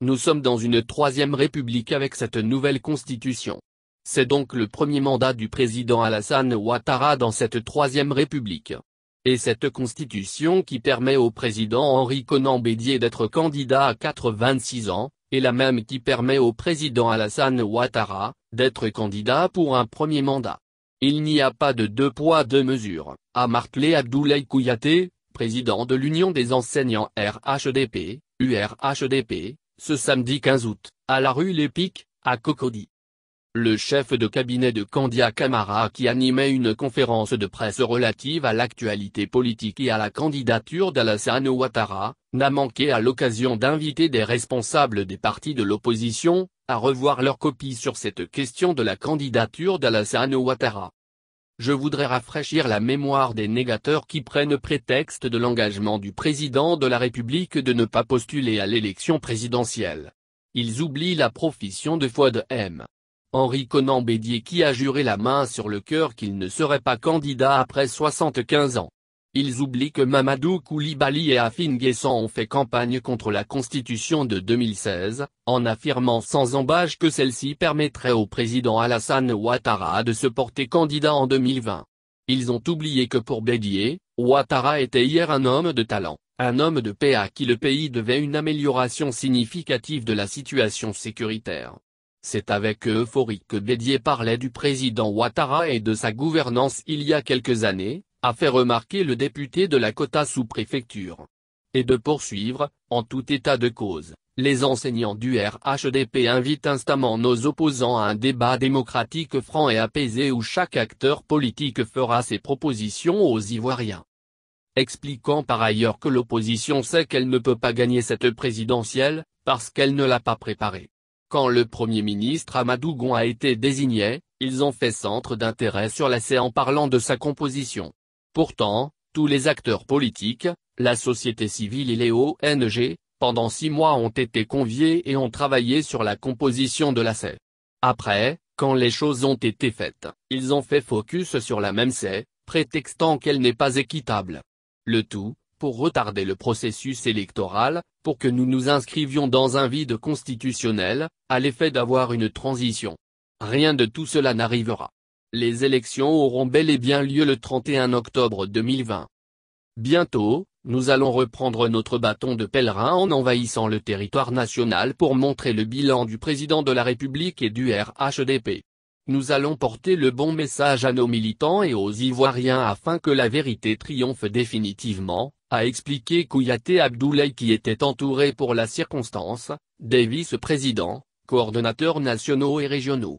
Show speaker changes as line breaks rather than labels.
Nous sommes dans une troisième république avec cette nouvelle constitution. C'est donc le premier mandat du président Alassane Ouattara dans cette troisième république. Et cette constitution qui permet au président Henri Conan Bédier d'être candidat à 86 ans, est la même qui permet au président Alassane Ouattara, d'être candidat pour un premier mandat. Il n'y a pas de deux poids deux mesures, a martelé Abdoulaye Kouyaté, président de l'Union des enseignants RHDP, URHDP, ce samedi 15 août, à la rue Lépic, à Cocody. Le chef de cabinet de Candia Camara qui animait une conférence de presse relative à l'actualité politique et à la candidature d'Alassane Ouattara, n'a manqué à l'occasion d'inviter des responsables des partis de l'opposition, à revoir leur copie sur cette question de la candidature d'Alassane Ouattara. Je voudrais rafraîchir la mémoire des négateurs qui prennent prétexte de l'engagement du président de la République de ne pas postuler à l'élection présidentielle. Ils oublient la profession de foi de M. Henri Conan Bédier qui a juré la main sur le cœur qu'il ne serait pas candidat après 75 ans. Ils oublient que Mamadou Koulibaly et Afin Guessant ont fait campagne contre la Constitution de 2016, en affirmant sans embâche que celle-ci permettrait au président Alassane Ouattara de se porter candidat en 2020. Ils ont oublié que pour Bédier, Ouattara était hier un homme de talent, un homme de paix à qui le pays devait une amélioration significative de la situation sécuritaire. C'est avec euphorie que Bédier parlait du président Ouattara et de sa gouvernance il y a quelques années, a fait remarquer le député de la quota sous-préfecture. Et de poursuivre, en tout état de cause, les enseignants du RHDP invitent instamment nos opposants à un débat démocratique franc et apaisé où chaque acteur politique fera ses propositions aux Ivoiriens expliquant par ailleurs que l'opposition sait qu'elle ne peut pas gagner cette présidentielle, parce qu'elle ne l'a pas préparée. Quand le Premier ministre Amadougon Gon a été désigné, ils ont fait centre d'intérêt sur C en parlant de sa composition. Pourtant, tous les acteurs politiques, la société civile et les ONG, pendant six mois ont été conviés et ont travaillé sur la composition de la C. Après, quand les choses ont été faites, ils ont fait focus sur la même C, prétextant qu'elle n'est pas équitable. Le tout, pour retarder le processus électoral, pour que nous nous inscrivions dans un vide constitutionnel, à l'effet d'avoir une transition. Rien de tout cela n'arrivera. Les élections auront bel et bien lieu le 31 octobre 2020. Bientôt, nous allons reprendre notre bâton de pèlerin en envahissant le territoire national pour montrer le bilan du président de la République et du RHDP. Nous allons porter le bon message à nos militants et aux Ivoiriens afin que la vérité triomphe définitivement, a expliqué Kouyaté Abdoulaye qui était entouré pour la circonstance, des vice-présidents, coordonnateurs nationaux et régionaux.